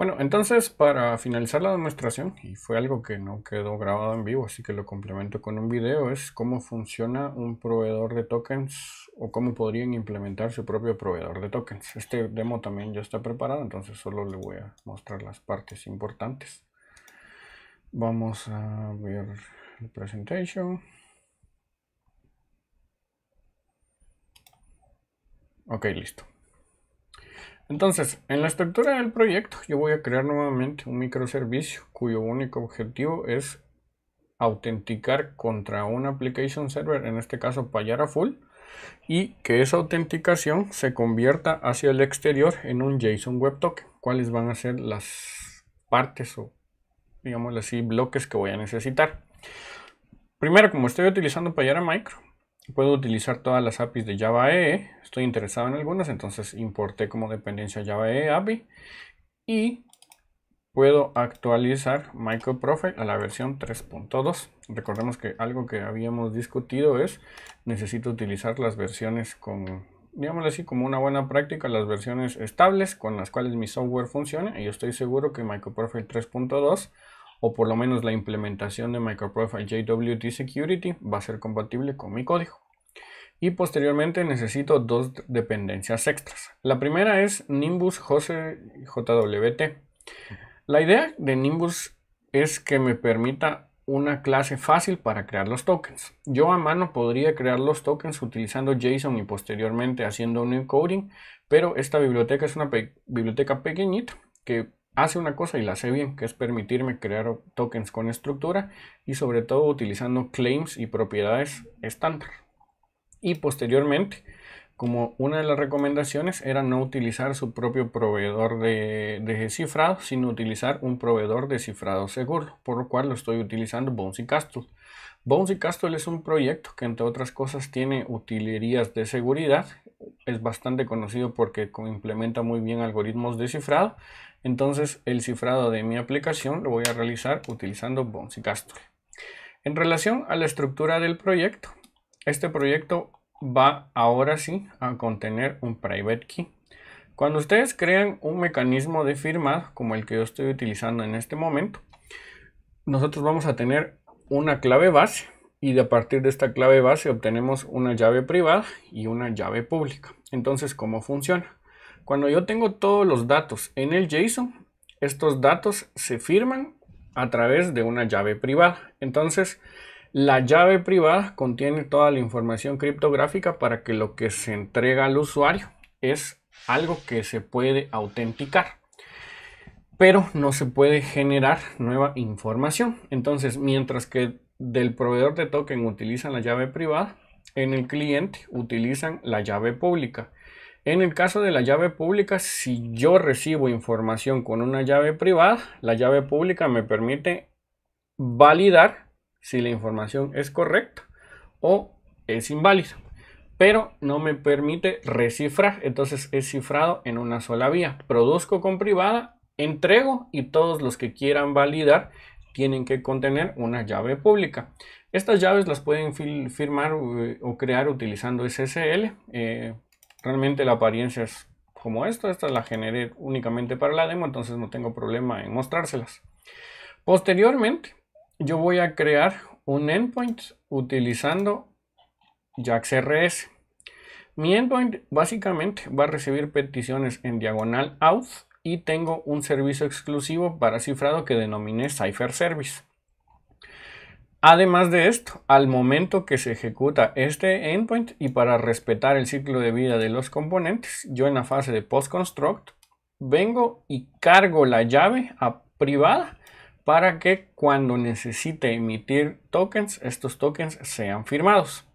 Bueno, entonces para finalizar la demostración, y fue algo que no quedó grabado en vivo, así que lo complemento con un video, es cómo funciona un proveedor de tokens o cómo podrían implementar su propio proveedor de tokens. Este demo también ya está preparado, entonces solo le voy a mostrar las partes importantes. Vamos a ver el presentation. Ok, listo. Entonces, en la estructura del proyecto yo voy a crear nuevamente un microservicio cuyo único objetivo es autenticar contra un application server, en este caso Payara Full, y que esa autenticación se convierta hacia el exterior en un JSON Web Token. ¿Cuáles van a ser las partes o, digamos así, bloques que voy a necesitar? Primero, como estoy utilizando Payara Micro, puedo utilizar todas las APIs de Java EE. Estoy interesado en algunas, entonces importé como dependencia Java EE API y puedo actualizar MicroProfile a la versión 3.2. Recordemos que algo que habíamos discutido es necesito utilizar las versiones con, digámoslo así, como una buena práctica, las versiones estables con las cuales mi software funciona y yo estoy seguro que MicroProfile 3.2 o por lo menos la implementación de MicroProfile JWT Security va a ser compatible con mi código. Y posteriormente necesito dos dependencias extras. La primera es Nimbus JWT. La idea de Nimbus es que me permita una clase fácil para crear los tokens. Yo a mano podría crear los tokens utilizando JSON y posteriormente haciendo un encoding, pero esta biblioteca es una biblioteca pequeñita que hace una cosa y la hace bien, que es permitirme crear tokens con estructura y sobre todo utilizando claims y propiedades estándar. Y posteriormente, como una de las recomendaciones era no utilizar su propio proveedor de, de cifrado, sino utilizar un proveedor de cifrado seguro, por lo cual lo estoy utilizando Bouncy Castle. Bouncy Castle es un proyecto que entre otras cosas tiene utilerías de seguridad, es bastante conocido porque implementa muy bien algoritmos de cifrado entonces el cifrado de mi aplicación lo voy a realizar utilizando Bouncy Castle. En relación a la estructura del proyecto, este proyecto va ahora sí a contener un private key. Cuando ustedes crean un mecanismo de firma como el que yo estoy utilizando en este momento, nosotros vamos a tener una clave base y de a partir de esta clave base obtenemos una llave privada y una llave pública. Entonces, ¿cómo funciona? Cuando yo tengo todos los datos en el JSON, estos datos se firman a través de una llave privada. Entonces, la llave privada contiene toda la información criptográfica para que lo que se entrega al usuario es algo que se puede autenticar. Pero no se puede generar nueva información. Entonces, mientras que del proveedor de token utilizan la llave privada, en el cliente utilizan la llave pública. En el caso de la llave pública, si yo recibo información con una llave privada, la llave pública me permite validar si la información es correcta o es inválida, pero no me permite recifrar, entonces es cifrado en una sola vía. Produzco con privada, entrego y todos los que quieran validar tienen que contener una llave pública. Estas llaves las pueden firmar eh, o crear utilizando SSL. Eh, realmente la apariencia es como esto, esta la generé únicamente para la demo, entonces no tengo problema en mostrárselas. Posteriormente, yo voy a crear un endpoint utilizando jax Mi endpoint básicamente va a recibir peticiones en diagonal out y tengo un servicio exclusivo para cifrado que denominé Cypher Service. Además de esto, al momento que se ejecuta este endpoint y para respetar el ciclo de vida de los componentes, yo en la fase de post-construct vengo y cargo la llave a privada para que cuando necesite emitir tokens, estos tokens sean firmados.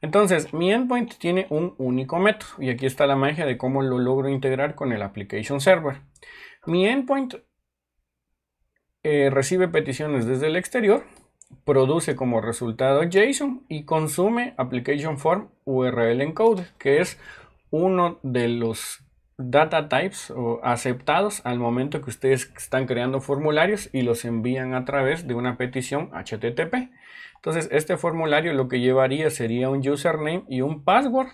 Entonces, mi endpoint tiene un único método y aquí está la magia de cómo lo logro integrar con el application server. Mi endpoint eh, recibe peticiones desde el exterior produce como resultado JSON y consume application form URL encode que es uno de los data types aceptados al momento que ustedes están creando formularios y los envían a través de una petición HTTP. Entonces, este formulario lo que llevaría sería un username y un password.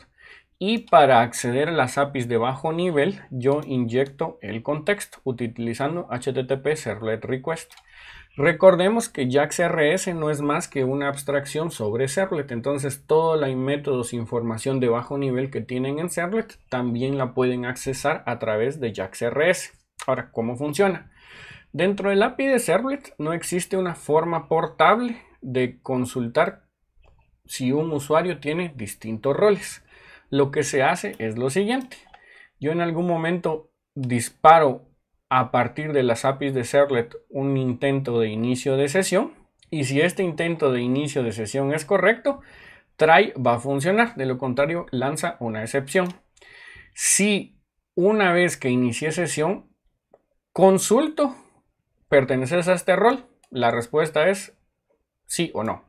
Y para acceder a las APIs de bajo nivel, yo inyecto el contexto utilizando HTTP Serlet Request. Recordemos que JAX-RS no es más que una abstracción sobre Serlet, entonces todos los métodos e información de bajo nivel que tienen en Serlet también la pueden accesar a través de jax Ahora, ¿cómo funciona? Dentro del API de Serlet no existe una forma portable de consultar si un usuario tiene distintos roles. Lo que se hace es lo siguiente. Yo en algún momento disparo a partir de las APIs de Serlet un intento de inicio de sesión y si este intento de inicio de sesión es correcto, try va a funcionar, de lo contrario lanza una excepción. Si una vez que inicié sesión, consulto, ¿perteneces a este rol? La respuesta es sí o no.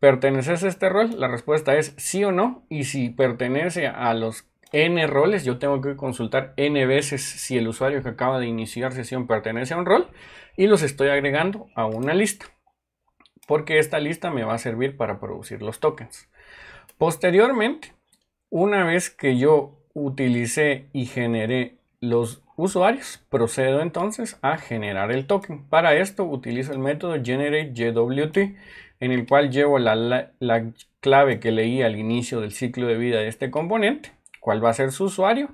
¿Perteneces a este rol? La respuesta es sí o no. Y si pertenece a los n roles, yo tengo que consultar n veces si el usuario que acaba de iniciar sesión pertenece a un rol y los estoy agregando a una lista, porque esta lista me va a servir para producir los tokens. Posteriormente, una vez que yo utilicé y generé los usuarios, procedo entonces a generar el token. Para esto utilizo el método generateJWT, en el cual llevo la, la clave que leí al inicio del ciclo de vida de este componente cuál va a ser su usuario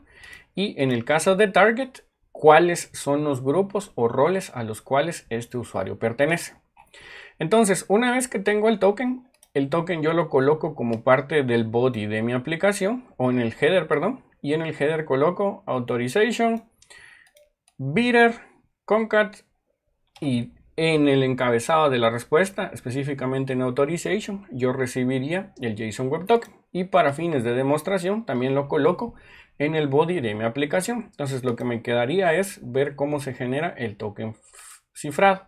y en el caso de Target, cuáles son los grupos o roles a los cuales este usuario pertenece. Entonces, una vez que tengo el token, el token yo lo coloco como parte del body de mi aplicación o en el header, perdón, y en el header coloco authorization, bidder, concat y en el encabezado de la respuesta, específicamente en Authorization, yo recibiría el JSON Web Token. Y para fines de demostración, también lo coloco en el body de mi aplicación. Entonces, lo que me quedaría es ver cómo se genera el token cifrado.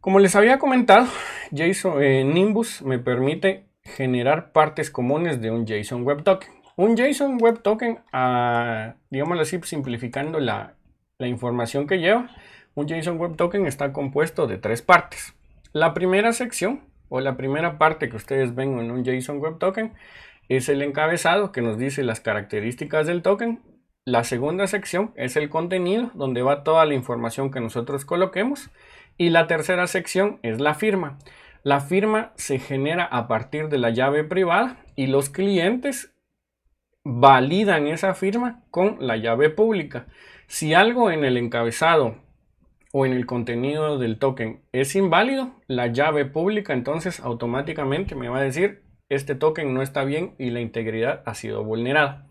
Como les había comentado, JSON, eh, Nimbus me permite generar partes comunes de un JSON Web Token. Un JSON Web Token, a ah, digámoslo así, simplificando la, la información que lleva, un JSON Web Token está compuesto de tres partes. La primera sección o la primera parte que ustedes ven en un JSON Web Token es el encabezado que nos dice las características del token. La segunda sección es el contenido donde va toda la información que nosotros coloquemos. Y la tercera sección es la firma. La firma se genera a partir de la llave privada y los clientes validan esa firma con la llave pública. Si algo en el encabezado o en el contenido del token es inválido, la llave pública entonces automáticamente me va a decir este token no está bien y la integridad ha sido vulnerada.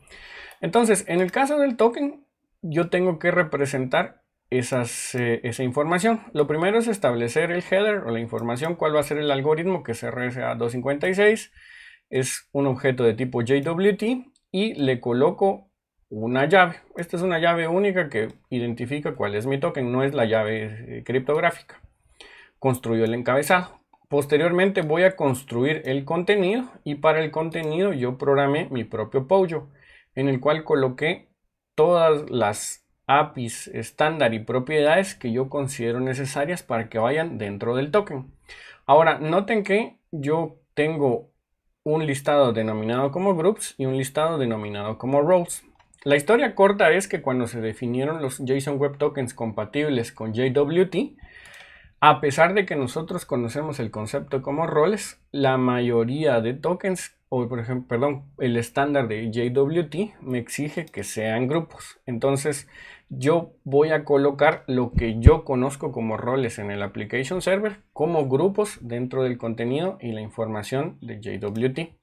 Entonces, en el caso del token, yo tengo que representar eh, esa información. Lo primero es establecer el header o la información, cuál va a ser el algoritmo que se RSA256. Es un objeto de tipo JWT y le coloco una llave. Esta es una llave única que identifica cuál es mi token, no es la llave eh, criptográfica. Construyo el encabezado. Posteriormente voy a construir el contenido y para el contenido yo programé mi propio pollo en el cual coloqué todas las APIs estándar y propiedades que yo considero necesarias para que vayan dentro del token. Ahora, noten que yo tengo un listado denominado como groups y un listado denominado como roles. La historia corta es que cuando se definieron los JSON Web Tokens compatibles con JWT, a pesar de que nosotros conocemos el concepto como roles, la mayoría de tokens, o por ejemplo, perdón, el estándar de JWT me exige que sean grupos. Entonces, yo voy a colocar lo que yo conozco como roles en el application server como grupos dentro del contenido y la información de JWT.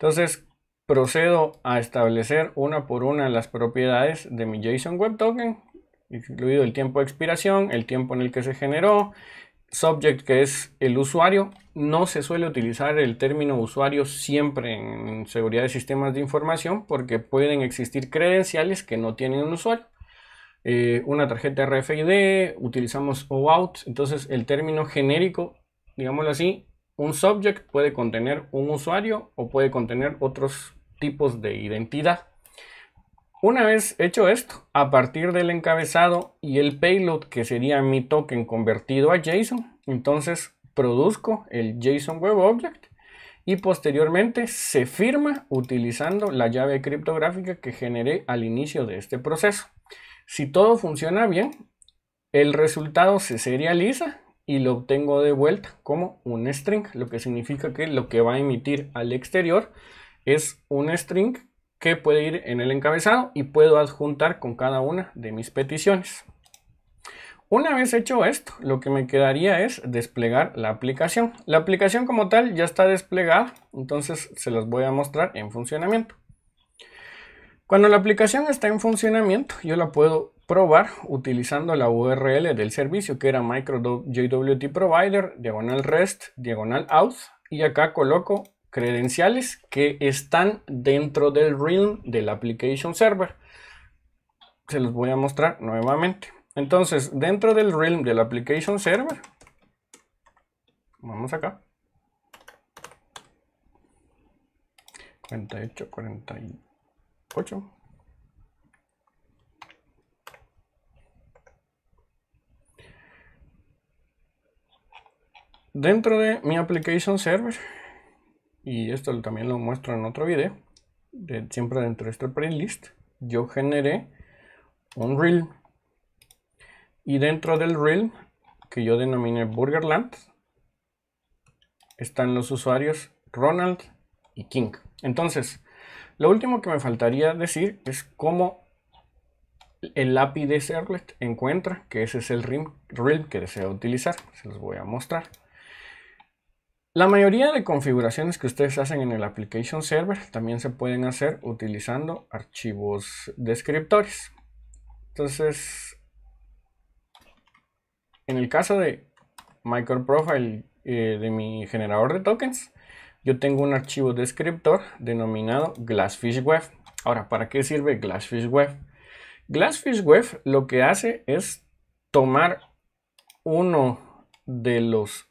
Entonces, procedo a establecer una por una las propiedades de mi JSON Web Token, incluido el tiempo de expiración, el tiempo en el que se generó, subject que es el usuario. No se suele utilizar el término usuario siempre en seguridad de sistemas de información porque pueden existir credenciales que no tienen un usuario. Eh, una tarjeta RFID, utilizamos OAuth, entonces el término genérico, digámoslo así, un subject puede contener un usuario o puede contener otros tipos de identidad. Una vez hecho esto, a partir del encabezado y el payload, que sería mi token convertido a JSON, entonces produzco el JSON Web Object y posteriormente se firma utilizando la llave criptográfica que generé al inicio de este proceso. Si todo funciona bien, el resultado se serializa y lo obtengo de vuelta como un string, lo que significa que lo que va a emitir al exterior es un string que puede ir en el encabezado y puedo adjuntar con cada una de mis peticiones. Una vez hecho esto, lo que me quedaría es desplegar la aplicación. La aplicación como tal ya está desplegada, entonces se las voy a mostrar en funcionamiento. Cuando la aplicación está en funcionamiento, yo la puedo probar utilizando la URL del servicio que era JWT provider, diagonal rest, diagonal auth y acá coloco credenciales que están dentro del realm del application server. Se los voy a mostrar nuevamente. Entonces, dentro del realm del application server, vamos acá. 48, 48. Dentro de mi application server, y esto también lo muestro en otro video, siempre dentro de este playlist, yo generé un reel. Y dentro del reel, que yo denominé Burgerland, están los usuarios Ronald y King. Entonces, lo último que me faltaría decir es cómo el API de Servlet encuentra que ese es el reel que desea utilizar. Se los voy a mostrar. La mayoría de configuraciones que ustedes hacen en el Application Server también se pueden hacer utilizando archivos descriptores. Entonces, en el caso de MicroProfile eh, de mi generador de tokens, yo tengo un archivo descriptor denominado Glassfish Web. Ahora, ¿para qué sirve Glassfish Web? Glassfish Web lo que hace es tomar uno de los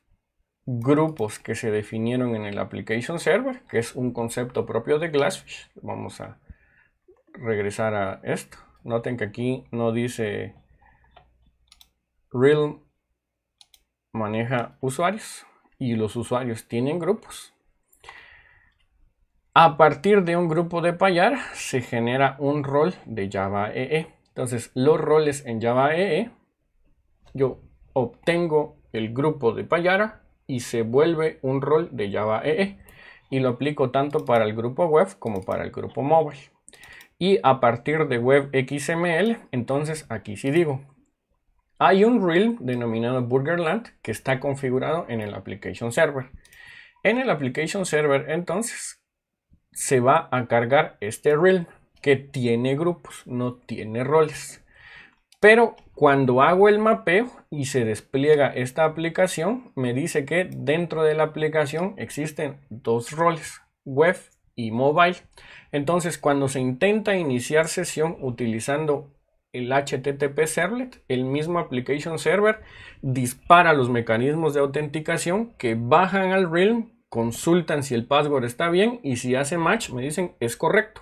grupos que se definieron en el application server, que es un concepto propio de Glassfish. Vamos a regresar a esto. Noten que aquí no dice Realm maneja usuarios y los usuarios tienen grupos. A partir de un grupo de Payara se genera un rol de Java EE. E. Entonces, los roles en Java EE, e, yo obtengo el grupo de Payara y se vuelve un rol de Java EE e, y lo aplico tanto para el grupo web como para el grupo móvil. Y a partir de web XML, entonces aquí sí digo, hay un realm denominado Burgerland que está configurado en el application server. En el application server entonces se va a cargar este realm que tiene grupos, no tiene roles. Pero cuando hago el mapeo y se despliega esta aplicación, me dice que dentro de la aplicación existen dos roles, web y mobile. Entonces, cuando se intenta iniciar sesión utilizando el HTTP Servlet, el mismo Application Server, dispara los mecanismos de autenticación que bajan al Realm, consultan si el password está bien y si hace match, me dicen es correcto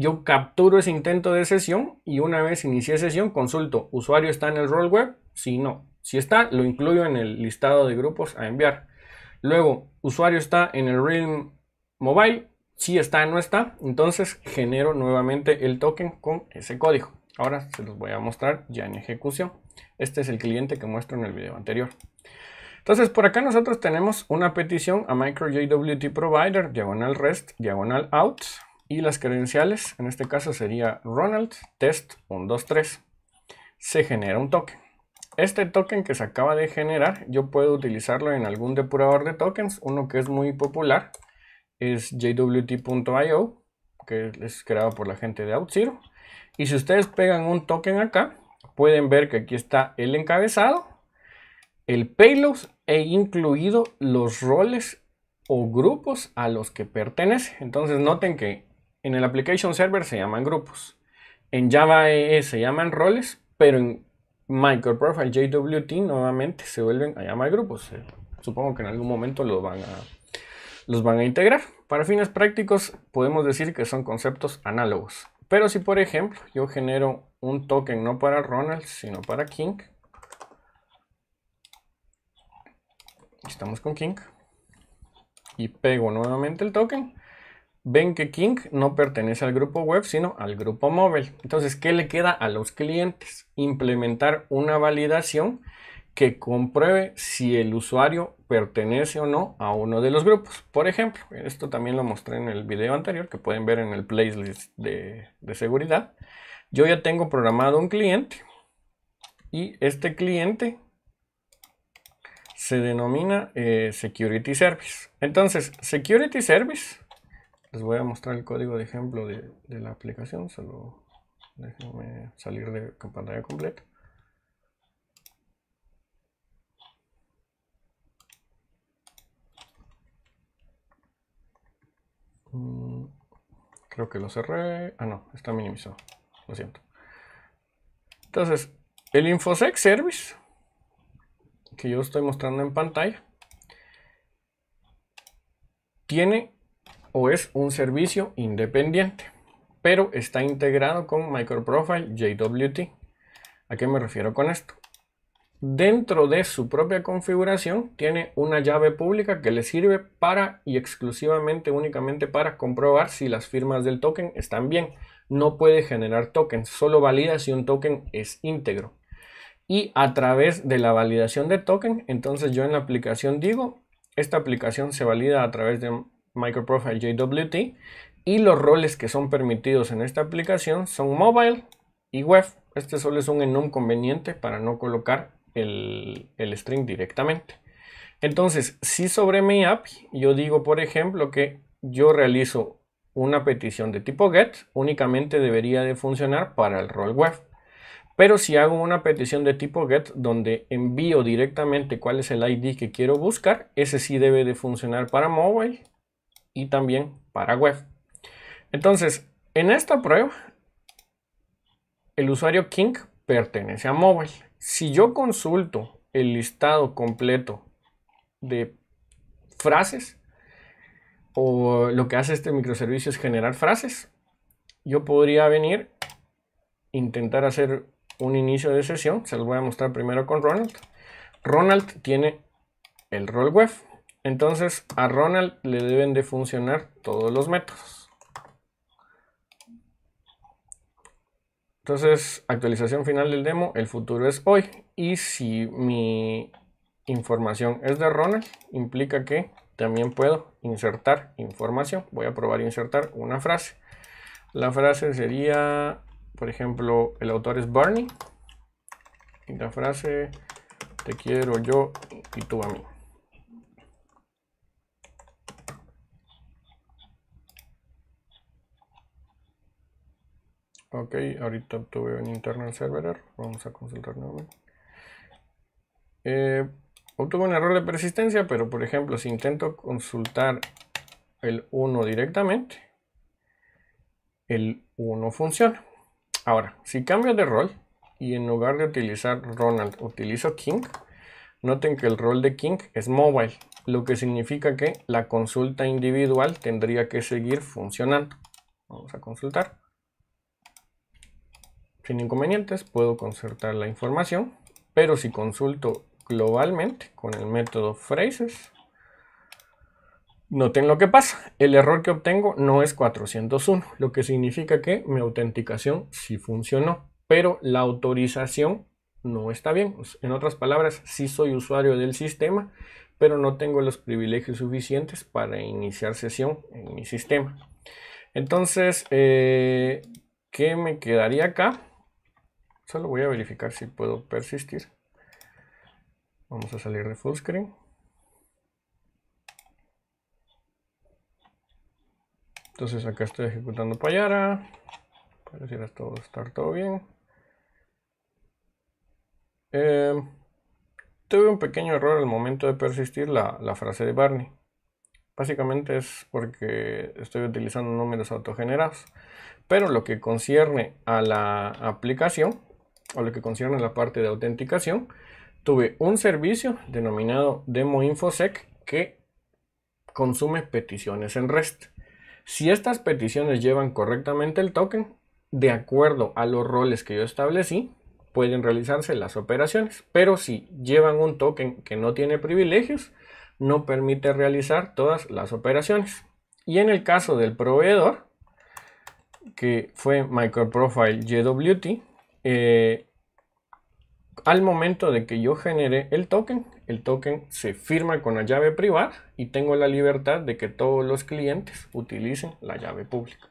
yo capturo ese intento de sesión y una vez inicié sesión consulto, ¿usuario está en el rol web? Si no, si está, lo incluyo en el listado de grupos a enviar. Luego, ¿usuario está en el Realm Mobile? Si está, no está, entonces genero nuevamente el token con ese código. Ahora se los voy a mostrar ya en ejecución. Este es el cliente que muestro en el video anterior. Entonces, por acá nosotros tenemos una petición a JWT Provider, diagonal REST, diagonal OUT y las credenciales, en este caso sería Ronald Test 123. Se genera un token. Este token que se acaba de generar, yo puedo utilizarlo en algún depurador de tokens. Uno que es muy popular es jwt.io, que es creado por la gente de OutZero. Y si ustedes pegan un token acá, pueden ver que aquí está el encabezado, el payload e incluido los roles o grupos a los que pertenece. Entonces noten que en el application server se llaman grupos. En Java ES e se llaman roles, pero en MicroProfile JWT nuevamente se vuelven a llamar grupos. Eh, supongo que en algún momento los van a, los van a integrar. Para fines prácticos podemos decir que son conceptos análogos. Pero si por ejemplo yo genero un token no para Ronald, sino para King. Estamos con King. Y pego nuevamente el token ven que King no pertenece al grupo web, sino al grupo móvil. Entonces, ¿qué le queda a los clientes? Implementar una validación que compruebe si el usuario pertenece o no a uno de los grupos. Por ejemplo, esto también lo mostré en el video anterior, que pueden ver en el playlist de, seguridad. Yo ya tengo programado un cliente y este cliente se denomina eh, Security Service. Entonces, Security Service les voy a mostrar el código de ejemplo de, la aplicación, solo déjenme salir de pantalla completa. Mm, creo que lo cerré. Ah, no, está minimizado. Lo siento. Entonces, el InfoSec Service que yo estoy mostrando en pantalla tiene o es un servicio independiente, pero está integrado con MicroProfile JWT. ¿A qué me refiero con esto? Dentro de su propia configuración tiene una llave pública que le sirve para y exclusivamente únicamente para comprobar si las firmas del token están bien. No puede generar tokens, solo valida si un token es íntegro. Y a través de la validación de token, entonces yo en la aplicación digo, esta aplicación se valida a través de MicroProfile JWT y los roles que son permitidos en esta aplicación son mobile y web. Este solo es un enum conveniente para no colocar el, string directamente. Entonces, si sobre mi app yo digo, por ejemplo, que yo realizo una petición de tipo get, únicamente debería de funcionar para el rol web. Pero si hago una petición de tipo get donde envío directamente cuál es el ID que quiero buscar, ese sí debe de funcionar para mobile y también para web. Entonces, en esta prueba, el usuario King pertenece a mobile. Si yo consulto el listado completo de frases, o lo que hace este microservicio es generar frases, yo podría venir, intentar hacer un inicio de sesión, se los voy a mostrar primero con Ronald. Ronald tiene el rol web, entonces a Ronald le deben de funcionar todos los métodos. Entonces, actualización final del demo, el futuro es hoy. Y si mi información es de Ronald, implica que también puedo insertar información. Voy a probar insertar una frase. La frase sería, por ejemplo, el autor es Barney. Y la frase, te quiero yo y tú a mí. Ok, ahorita obtuve un internal server error. Vamos a consultar nuevamente. Eh, obtuve un error de persistencia, pero por ejemplo, si intento consultar el 1 directamente, el 1 funciona. Ahora, si cambio de rol y en lugar de utilizar Ronald utilizo King, noten que el rol de King es mobile, lo que significa que la consulta individual tendría que seguir funcionando. Vamos a consultar sin inconvenientes puedo concertar la información, pero si consulto globalmente con el método phrases, noten lo que pasa. El error que obtengo no es 401, lo que significa que mi autenticación sí funcionó, pero la autorización no está bien. En otras palabras, sí soy usuario del sistema, pero no tengo los privilegios suficientes para iniciar sesión en mi sistema. Entonces, eh, ¿qué me quedaría acá? Solo voy a verificar si puedo persistir. Vamos a salir de full screen. Entonces acá estoy ejecutando Payara. Pareciera todo estar todo bien. Em, tuve un pequeño error al momento de persistir la, la frase de Barney. Básicamente es porque estoy utilizando números autogenerados. Pero lo que concierne a la aplicación, o lo que concierne a la parte de autenticación, tuve un servicio denominado Demo InfoSec que consume peticiones en REST. Si estas peticiones llevan correctamente el token, de acuerdo a los roles que yo establecí, pueden realizarse las operaciones. Pero si llevan un token que no tiene privilegios, no permite realizar todas las operaciones. Y en el caso del proveedor, que fue MicroProfile JWT, eh, al momento de que yo genere el token, el token se firma con la llave privada y tengo la libertad de que todos los clientes utilicen la llave pública.